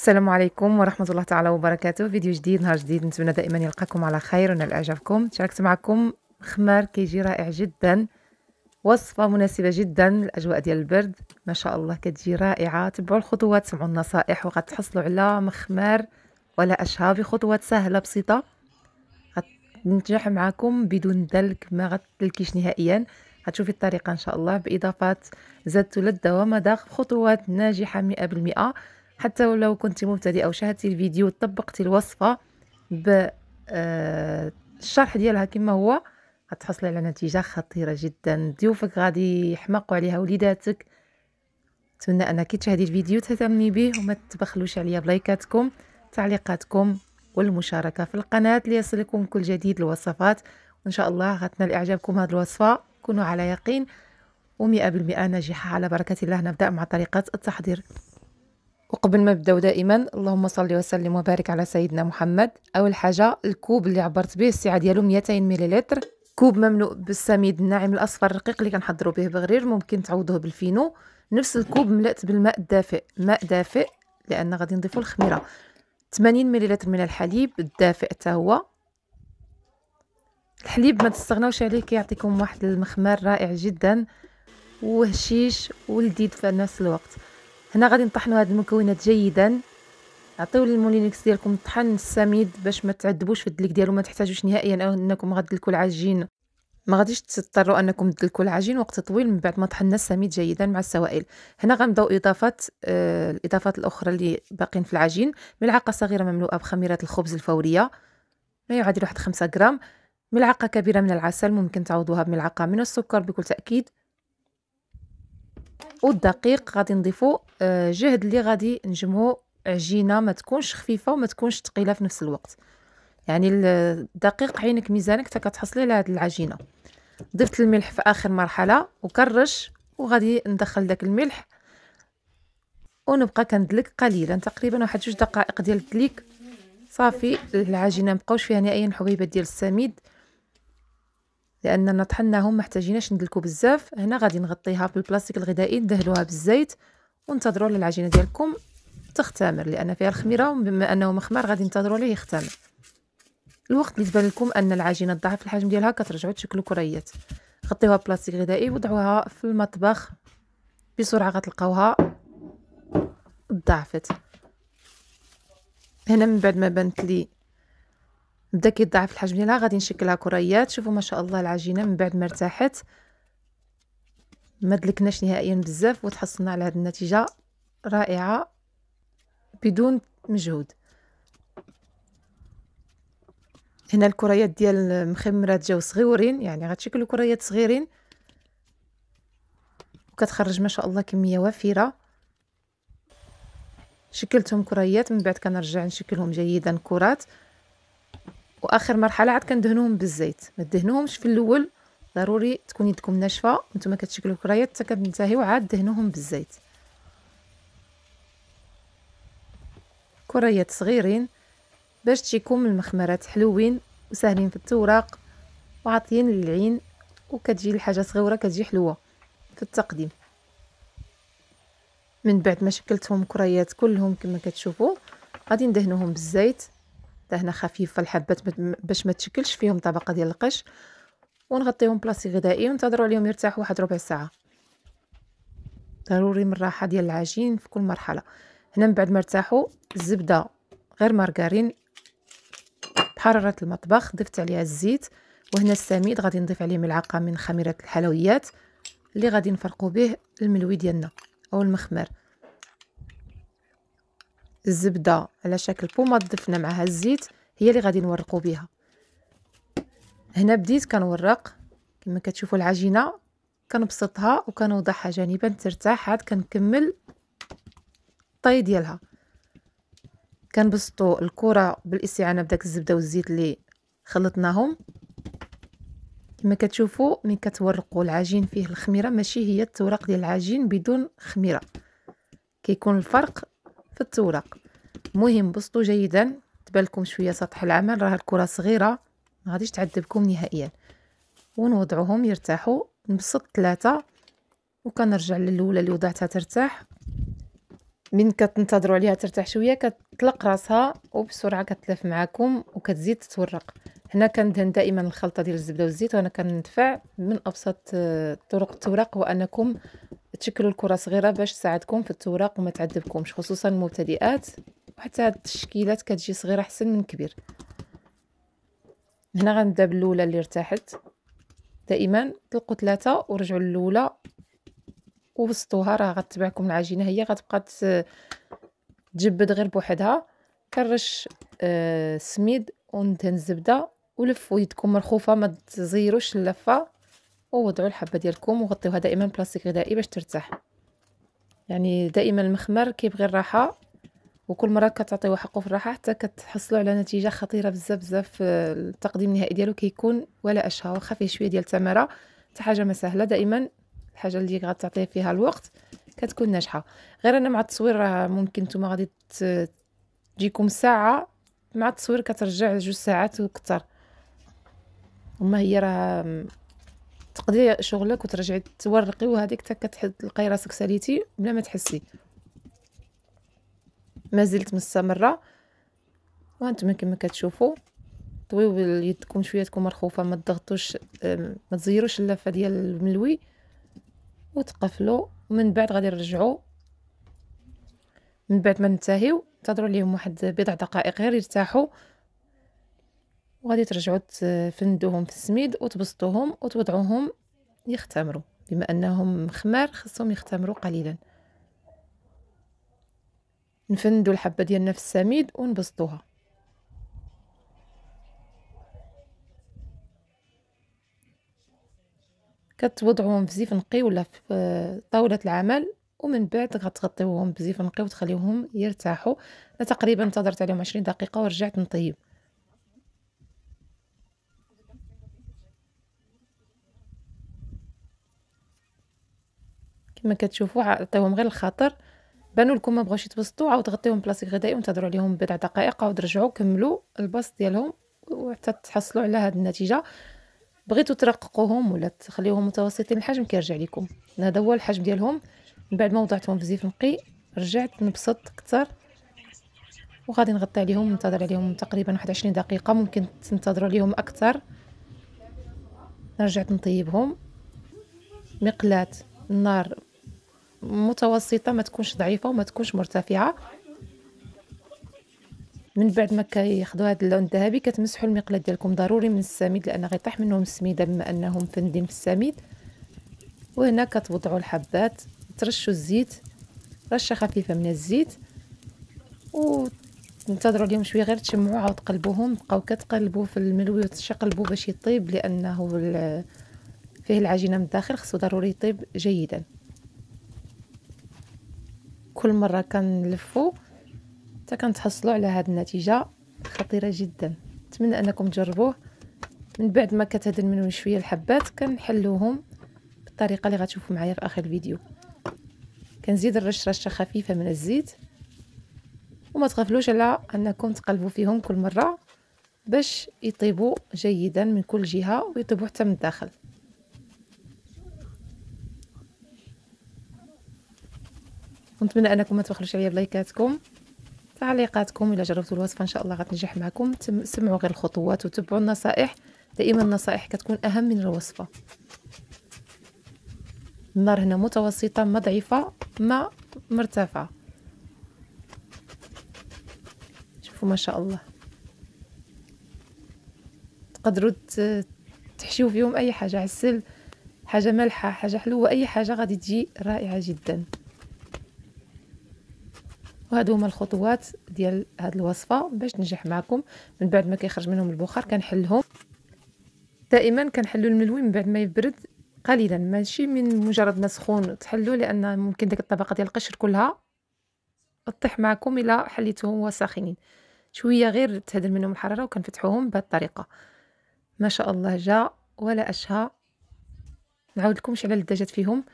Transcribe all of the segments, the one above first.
السلام عليكم ورحمة الله تعالى وبركاته فيديو جديد نهار جديد نتمنى دائما يلقاكم على خير ونال إعجابكم شاركت معكم خمار كيجي رائع جدا وصفة مناسبة جدا للأجواء ديال البرد ما شاء الله كتجي رائعة تبعوا الخطوات سمعوا النصائح وغتحصلوا على مخمار ولا أشهى بخطوات سهلة بسيطة غتنجح معكم بدون دلك ما غتلكيش نهائيا غتشوفي الطريقة إن شاء الله بإضافات زادت للدواء مذاق خطوات ناجحة مئة بالمئة حتى ولو كنت مبتدئه وشاهدتي الفيديو طبقتي الوصفه بالشرح آه، ديالها كما هو غتحصلي على نتيجه خطيره جدا ضيوفك غادي يحمقوا عليها وليداتك نتمنى انك تشاهدي الفيديو تهتمي به وما تبخلوش عليا بلايكاتكم تعليقاتكم والمشاركه في القناه ليصلكم كل جديد الوصفات وان شاء الله غتنال اعجابكم هذه الوصفه كونوا على يقين و100% ناجحه على بركه الله نبدا مع طريقه التحضير وقبل ما نبداو دائما اللهم صل وسلم وبارك على سيدنا محمد اول حاجه الكوب اللي عبرت به السعه ديالو 200 مليلتر كوب مملوء بالسميد الناعم الاصفر الرقيق اللي كنحضروا به بغرير ممكن تعوضوه بالفينو نفس الكوب ملأت بالماء الدافئ ماء دافئ لان غادي نضيفوا الخميره 80 مليلتر من الحليب الدافئ حتى هو الحليب ما تستغناوش عليه كيعطيكم واحد المخمار رائع جدا وهشيش ولذيذ في نفس الوقت هنا غادي نطحنوا هاد المكونات جيدا عطيو للمولينكس ديالكم طحن السميد باش ما تعذبوش في الدلك ديالو ما تحتاجوش نهائيا انكم غدلكوا العجين ما غاديش تضطروا انكم تدلكوا العجين وقت طويل من بعد ما طحنا السميد جيدا مع السوائل هنا غنبداو اضافات آه الاضافات الاخرى اللي باقين في العجين ملعقه صغيره مملوءه بخميره الخبز الفوريه ما يعادل واحد 5 غرام ملعقه كبيره من العسل ممكن تعوضوها بملعقه من السكر بكل تاكيد والدقيق غادي نضيفو آه، جهد اللي غادي نجمعو عجينه ما تكونش خفيفه وما تكونش ثقيله في نفس الوقت يعني الدقيق عينك ميزانك حتى كتحصلي على هذه العجينه ضفت الملح في اخر مرحله وكرش وغادي ندخل داك الملح ونبقى كندلك قليلا تقريبا واحد جوج دقائق ديال الدليك صافي العجينه مبقاوش فيها نهائيا حبيبات ديال السميد لان طحناهم ما احتاجيناش ندلكو بزاف هنا غادي نغطيها بالبلاستيك الغذائي ندهلوها بالزيت وانتظروا للعجينه ديالكم تختمر لان فيها الخميره وبما انه مخمر غادي ننتظروا ليه يختمر الوقت اللي تبان لكم ان العجينه تضعف الحجم ديالها كترجعوا تشكلوا كريات غطيوها بلاستيك غذائي وضعوها في المطبخ بسرعه غتلقاوها ضعفت هنا من بعد ما بانت لي بدا كيضاعف الحجم ديالها غادي نشكلها كريات شوفوا ما شاء الله العجينه من بعد ما ارتاحت ما دلكناش نهائيا بزاف وتحصلنا على هذه النتيجه رائعه بدون مجهود هنا الكريات ديال المخمرات جاو صغيورين يعني غتشكلوا كريات صغيرين وكتخرج ما شاء الله كميه وفيره شكلتهم كريات من بعد كنرجع نشكلهم جيدا كرات واخر مرحله عاد كندهنوهم بالزيت ما دهنوهمش في الاول ضروري تكون يدكم ناشفه نتوما كتشكلوا الكريات حتى كتنتهيو عاد دهنوهم بالزيت كريات صغيرين باش تيكون المخمرات حلوين وساهلين في التوراق وعاطيين للعين وكتجي الحاجه صغيره كتجي حلوه في التقديم من بعد ما شكلتهم كريات كلهم كما كتشوفوا غادي ندهنوهم بالزيت دهنه خفيفه الحبات باش ما تشكلش فيهم طبقه ديال القش ونغطيهم بلاصي غذائي وننتظروا عليهم يرتاحوا واحد ربع ساعه ضروري من الراحه ديال العجين في كل مرحله هنا من بعد ما ارتاحوا الزبده غير مارغرين بحراره المطبخ ضفت عليها الزيت وهنا السميد غادي نضيف عليه ملعقه من خميره الحلويات اللي غادي نفرقوا به الملوي ديالنا او المخمر الزبده على شكل بومات ضفنا معها الزيت هي اللي غادي نورقو بها هنا بديت كنورق كما كتشوفوا العجينه كنبسطها وكنوضعها جانبا ترتاح عاد كنكمل الطي ديالها كنبسطوا الكره بالاستعانه بداك الزبده والزيت اللي خلطناهم كما كتشوفوا من كتورقوا العجين فيه الخميره ماشي هي التوراق ديال العجين بدون خميره كيكون الفرق في التوراق مهم بسطوا جيدا تبالكم شويه سطح العمل راه الكره صغيره ما غاديش تعذبكم نهائيا ونوضعوهم يرتاحوا نبسط ثلاثه وكنرجع للاولى اللي وضعتها ترتاح من كتنتظروا عليها ترتاح شويه كتطلق راسها وبسرعه كتلف معاكم وكتزيد تتورق هنا كندهن دائما الخلطه ديال الزبده والزيت وانا كندفع من ابسط آه، طرق التوراق هو انكم تشكلوا الكره صغيره باش تساعدكم في التوراق وما تعذبكمش خصوصا المبتدئات وحتى هاد التشكيلات كتجي صغيره حسن من كبير هنا غنبدا باللولة اللي ارتاحت دائما تلقوا ثلاثه ورجعوا للاولى وبسطوها راه غتبعكم العجينه هي غتبقى تجبد غير بوحدها كرش آه سميد وندهن الزبده ولفوا يدكم مرخوفه ما تزيروش اللفه ووضعوا الحبة ديالكم وغطيوها دائما بلاستيك غذائي باش ترتاح يعني دائما المخمر كيبغي الراحة وكل مرة كتعطيوه حقه في الراحة حتى كتحصلوا على نتيجة خطيرة بزاف بزاف التقديم النهائي ديالو كيكون ولا أشهى واخا فيه شوية ديال التمرة حتى حاجة ما سهلة دائما الحاجة اللي غتعطي فيها الوقت كتكون ناجحة غير أنا مع التصوير راه ممكن نتوما غادي تجيكم ساعة مع التصوير كترجع جوج ساعات وكتر وما هي راه تقضي شغلك وترجعي تورقي وهذيك حتى كتلقاي راسك ساليتي بلا ما تحسي ما زلت مستمره وانتم كما كتشوفوا طويو يدكم شويه تكون مرخوفه ما تضغطوش ما تزيروش اللفه ديال الملوي وتقفلوا ومن بعد غادي نرجعوا من بعد ما ننتهيو انتظروا ليهم واحد بضع دقائق غير يرتاحوا وغادي ترجعوا تفندوهم في السميد وتبسطوهم وتوضعوهم يختمروا بما انهم خمار خصهم يختمروا قليلا نفندوا الحبه ديالنا في السميد ونبسطوها كتوضعوهم في زيف نقي ولا في آه، طاوله العمل ومن بعد غتغطيوهم بزيف نقي وتخليوهم يرتاحوا انا تقريبا انتظرت عليهم 20 دقيقه ورجعت نطيب ما كتشوفوا عطيوهم غير الخاطر بانوا لكم ما بغاوش يتبسطوا عاود غطيوهم بلاستيك غذائي وانتظروا عليهم بضع دقائق عاود رجعوا كملوا البسط ديالهم وحتى تحصلوا على هذه النتيجه بغيتوا ترققوهم ولا تخليوهم متوسطين الحجم كيرجع لكم هذا هو الحجم ديالهم من بعد ما وضعتهم في زيت نقي رجعت نبسط اكثر وغادي نغطي عليهم ننتظر عليهم تقريبا واحد عشرين دقيقه ممكن تنتظروا عليهم اكثر رجعت نطيبهم مقلاة النار متوسطه ما تكونش ضعيفه وما تكونش مرتفعه من بعد ما كياخذوا هذا اللون الذهبي كتمسحوا المقلاة ديالكم ضروري من السميد لان غيطيح منهم السميده بما انهم مفندين في السميد وهنا كتوضعوا الحبات ترشوا الزيت رشه خفيفه من الزيت وننتظروا اليوم شويه غير تشمعوا عاود قلبوهم بقاو كتقلبوا في الملوي وتشقلبوا باش يطيب لانه فيه العجينه من الداخل خصو ضروري يطيب جيدا كل مره كنلفو حتى كنتحصلوا على هذه النتيجه خطيره جدا نتمنى انكم تجربوه من بعد ما كتهدن منهم شويه الحبات كنحلوهم بالطريقه اللي غتشوفوا معايا في اخر الفيديو كنزيد الرشرشه خفيفه من الزيت وما تغفلوش على انكم تقلبوا فيهم كل مره باش يطيبوا جيدا من كل جهه ويطيبوا حتى من الداخل ونتمنى انكم ما تبخلوش عليا بلايكاتكم تعليقاتكم الا جربتوا الوصفه ان شاء الله غتنجح معكم سمعوا غير الخطوات وتبعوا النصائح دائما النصائح كتكون اهم من الوصفه النار هنا متوسطه ما ضعيفه ما مرتفعه شوفوا ما شاء الله تقدروا تحشيو فيهم اي حاجه عسل حاجه مالحه حاجه حلوه اي حاجه غادي تجي رائعه جدا وهادو هما الخطوات ديال هاد الوصفه باش تنجح معكم من بعد ما كيخرج منهم البخار كنحلهم دائما كنحلو الملوي من بعد ما يبرد قليلا ماشي من مجرد ما سخون تحلو لان ممكن ديك الطبقه ديال القشر كلها تطيح معكم الا حليتهم وساخنين شويه غير تهدل منهم الحراره وكنفتحوهم بهذه الطريقه ما شاء الله جا ولا اشهى نعاود لكمش على اللي فيهم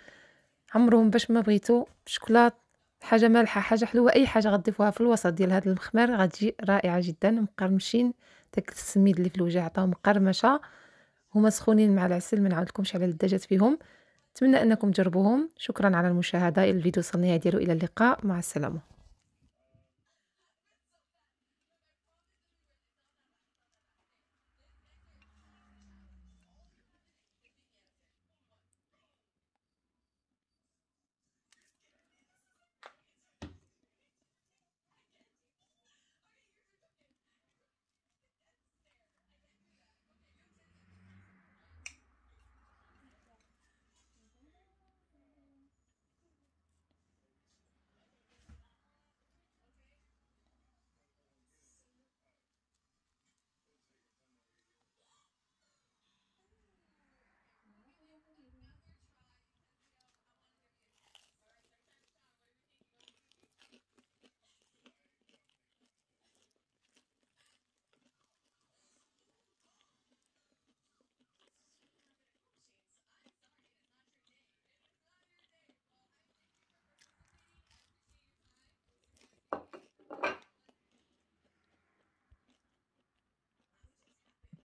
عمرهم باش ما بغيتو شكلاط حاجه مالحه حاجه حلوه اي حاجه غضيفوها في الوسط ديال هذا المخمر غتجي رائعه جدا مقرمشين داك السميد اللي في الوجه عطاهم مقرمشه هما سخونين مع العسل ما نعاودلكمش على الدجاج فيهم نتمنى انكم تجربوهم شكرا على المشاهده الفيديو وصلنا ديالو الى اللقاء مع السلامه